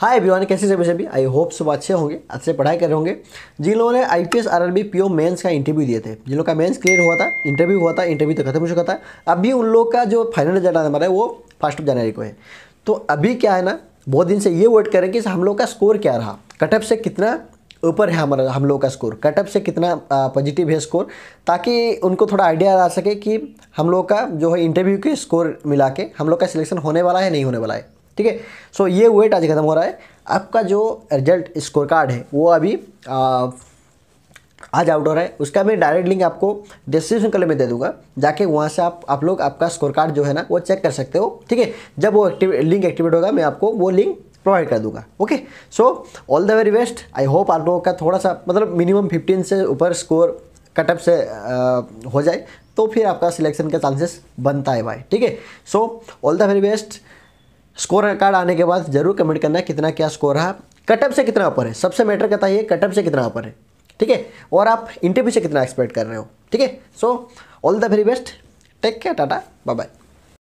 hi everyone कैसे सभी सभी आई होप सब अच्छे होंगे अच्छे पढ़ाई कर रहे होंगे जिन लोगों ने I P S R R B P O mains का इंटरव्यू दिए थे जिन लोग का मेन्स क्लियर हुआ था इंटरव्यू हुआ था इंटरव्यू तो खत्म हो चुका था अभी उन लोग का जो फाइनल रिजल्ट आने वाला है वो फर्स्ट ऑफ जनवरी को है तो अभी क्या है ना बहुत दिन से ये वेट करें कि हम लोग का स्कोर क्या रहा कटअप से कितना ऊपर है हमारा हम लोग का स्कोर कटअप से कितना पॉजिटिव है स्कोर ताकि उनको थोड़ा आइडिया आ सके कि हम लोग का जो है इंटरव्यू के स्कोर मिला के हम लोग का सिलेक्शन होने वाला है नहीं होने वाला है ठीक है सो ये वेट आज खत्म हो रहा है आपका जो रिजल्ट स्कोर कार्ड है वो अभी आ, आज आउट हो रहा है उसका मैं डायरेक्ट लिंक आपको डिस्क्रिप्शन कलर में दे दूंगा जाके वहाँ से आप आप लोग आपका स्कोर कार्ड जो है ना वो चेक कर सकते हो ठीक है जब वो एक्टिव लिंक एक्टिवेट होगा मैं आपको वो लिंक प्रोवाइड कर दूंगा okay so all the very best I hope आप लोगों का थोड़ा सा मतलब मिनिमम फिफ्टीन से ऊपर स्कोर कटअप से आ, हो जाए तो फिर आपका सिलेक्शन का चांसेस बनता है भाई ठीक है so all the very best score card आने के बाद जरूर कमेंट करना कितना क्या स्कोर रहा कटअप से कितना ऊपर है सबसे मैटर करता है कटअप से कितना ऊपर है ठीक है और आप इंटरव्यू से कितना एक्सपेक्ट कर रहे हो ठीक है so all the very best take care tata bye bye